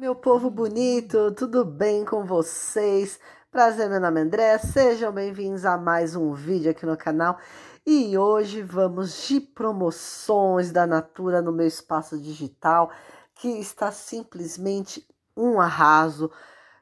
Meu povo bonito, tudo bem com vocês? Prazer, meu nome é André, sejam bem-vindos a mais um vídeo aqui no canal. E hoje vamos de promoções da Natura no meu espaço digital, que está simplesmente um arraso.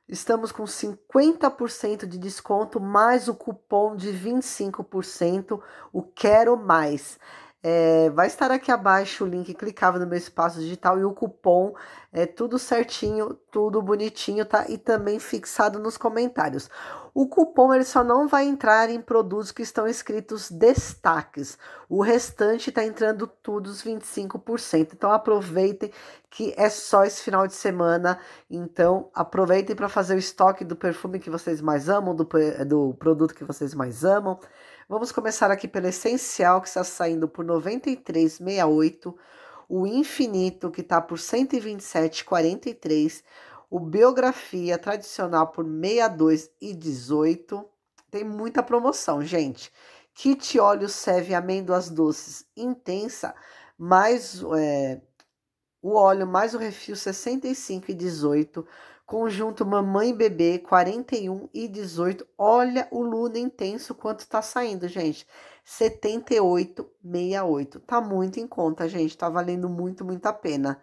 Estamos com 50% de desconto mais o cupom de 25%, o Quero Mais. É, vai estar aqui abaixo o link clicável no meu espaço digital e o cupom, é tudo certinho, tudo bonitinho, tá? E também fixado nos comentários. O cupom ele só não vai entrar em produtos que estão escritos destaques. O restante está entrando tudo os 25%. Então aproveitem que é só esse final de semana. Então aproveitem para fazer o estoque do perfume que vocês mais amam, do, do produto que vocês mais amam. Vamos começar aqui pelo essencial, que está saindo por 93,68, o infinito, que está por 127,43, o biografia tradicional por 62,18. Tem muita promoção, gente. Kit óleo serve amêndoas doces intensa, mais é, o óleo mais o refil 65 e 18 Conjunto Mamãe e Bebê 41 e 18. Olha o Luna intenso quanto tá saindo, gente. 78,68. Tá muito em conta, gente. Tá valendo muito, muito a pena.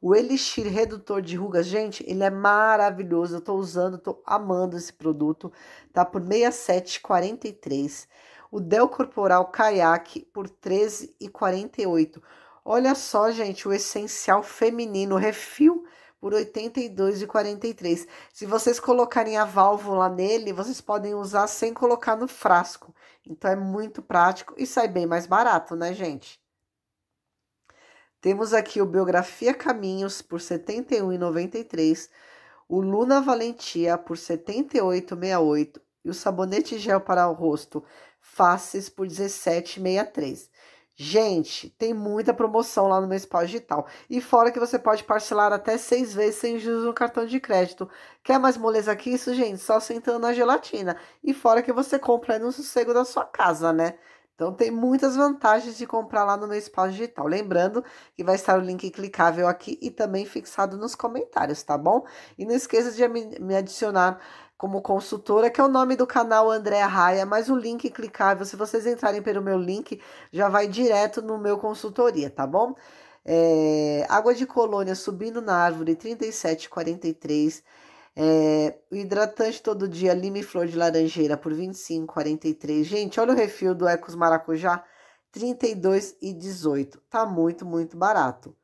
O Elixir Redutor de Rugas, gente, ele é maravilhoso. Eu tô usando, tô amando esse produto. Tá por 67,43. O Del Corporal Kayak por 13,48. Olha só, gente, o essencial feminino, refil por R$ 82,43. Se vocês colocarem a válvula nele, vocês podem usar sem colocar no frasco. Então é muito prático e sai bem mais barato, né, gente? Temos aqui o Biografia Caminhos por R$ 71,93, o Luna Valentia por R$ 78,68 e o sabonete gel para o rosto Faces por R$ 17,63. Gente, tem muita promoção lá no meu espaço digital. E fora que você pode parcelar até seis vezes sem juros no cartão de crédito. Quer mais moleza que isso, gente? Só sentando na gelatina. E fora que você compra no sossego da sua casa, né? Então tem muitas vantagens de comprar lá no meu espaço digital. Lembrando que vai estar o link clicável aqui e também fixado nos comentários, tá bom? E não esqueça de me adicionar como consultora, que é o nome do canal Andréa Raia, mas o link é clicável, se vocês entrarem pelo meu link, já vai direto no meu consultoria, tá bom? É, água de colônia subindo na árvore 37,43. É, hidratante todo dia, lime flor de laranjeira por 25,43. Gente, olha o refil do Ecos Maracujá, 32,18. Tá muito, muito barato.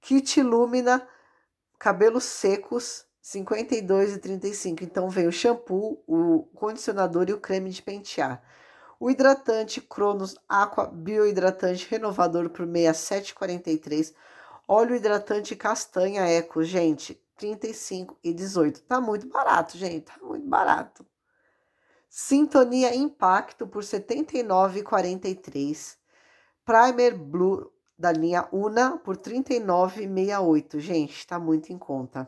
Kit Lumina, cabelos secos, 52,35. Então vem o shampoo, o condicionador e o creme de pentear. O hidratante Cronos Aqua Biohidratante Renovador por 67,43. Óleo hidratante castanha Eco, gente, 35 e 18. Tá muito barato, gente, tá muito barato. Sintonia Impacto por 79,43. Primer Blue da linha Una por 39,68. Gente, tá muito em conta.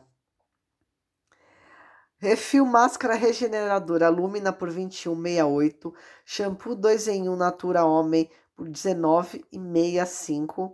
Refil máscara regeneradora Lumina por 21,68. Shampoo 2 em 1 Natura Homem por 19,65.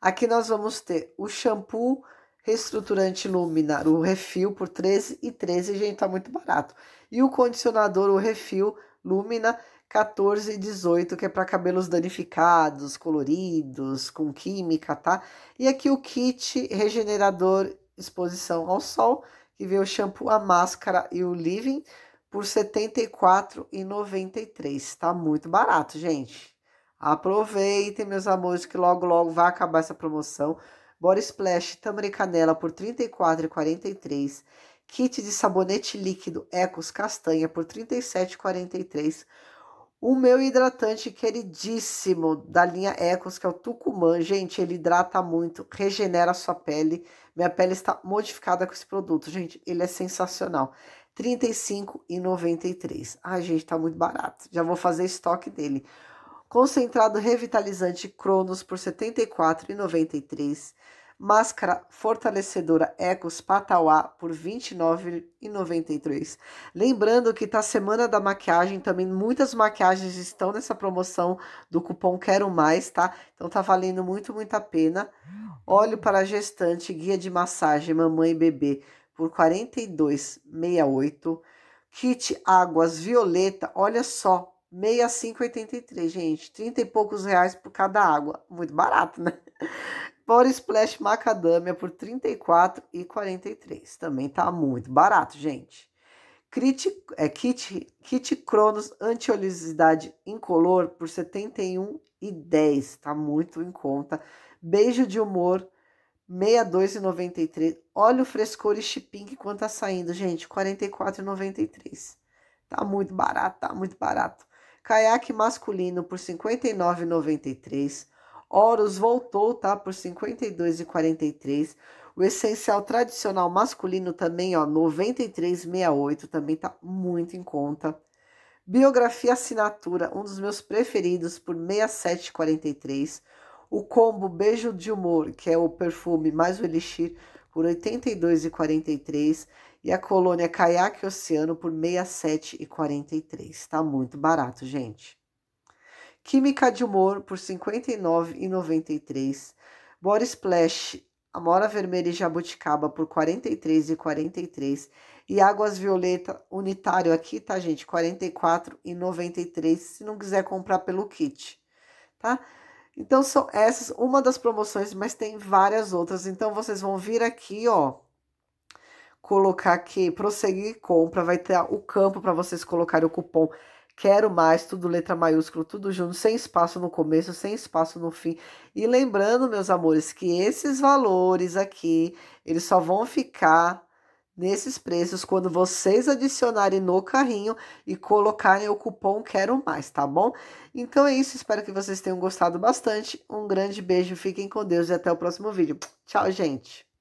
Aqui nós vamos ter o shampoo reestruturante Lumina, o refil por 13 e 13, gente, tá muito barato. E o condicionador, o refil Lumina 14 e 18, que é para cabelos danificados, coloridos, com química, tá? E aqui o kit regenerador exposição ao sol e veio o shampoo, a máscara e o living por R$ 74,93. Tá muito barato, gente. Aproveitem, meus amores, que logo logo vai acabar essa promoção. Body Splash Tamara e Canela por R$ 34,43. Kit de sabonete líquido Ecos Castanha por R$ 37,43. O meu hidratante queridíssimo da linha Ecos, que é o Tucumã, gente, ele hidrata muito, regenera a sua pele. Minha pele está modificada com esse produto, gente, ele é sensacional. R$ 35,93. Ai, gente, tá muito barato. Já vou fazer estoque dele. Concentrado revitalizante Cronos por R$ 74,93. Máscara fortalecedora Ecos Patauá por R$ 29,93. Lembrando que tá semana da maquiagem, também muitas maquiagens estão nessa promoção do cupom Quero Mais, tá? Então tá valendo muito, muito a pena. Óleo para gestante, guia de massagem mamãe e bebê por R$ 42,68. Kit Águas Violeta, olha só, 65,83, gente. 30 e poucos reais por cada água. Muito barato, né? Power Splash Macadâmia por R$ 34,43. Também tá muito barato, gente. Kit, é, kit, kit Cronos anti Incolor por R$ 71,10. Tá muito em conta. Beijo de humor, 62,93. Óleo frescor e shipping que quanto tá saindo, gente, 44,93. Tá muito barato, tá muito barato. Caiaque masculino por 59,93. Horus voltou, tá? Por 52 e 43. O essencial tradicional masculino também, ó, 9368, também tá muito em conta. Biografia assinatura, um dos meus preferidos, por 6743. O combo Beijo de Humor, que é o perfume mais o elixir, por 82,43 e a colônia Caiaque Oceano por 67,43. Tá muito barato, gente. Química de Humor por R$ 59,93. Body Splash, Amora Vermelha e Jabuticaba por R$ 43,43. E Águas Violeta unitário aqui, tá, gente? R$ 44,93 se não quiser comprar pelo kit, tá? Então são essas uma das promoções, mas tem várias outras. Então vocês vão vir aqui, ó, colocar aqui, prosseguir compra, vai ter o campo para vocês colocarem o cupom Quero mais, tudo letra maiúscula, tudo junto, sem espaço no começo, sem espaço no fim. E lembrando, meus amores, que esses valores aqui, eles só vão ficar nesses preços quando vocês adicionarem no carrinho e colocarem o cupom Quero Mais, tá bom? Então é isso, espero que vocês tenham gostado bastante. Um grande beijo, fiquem com Deus e até o próximo vídeo. Tchau, gente!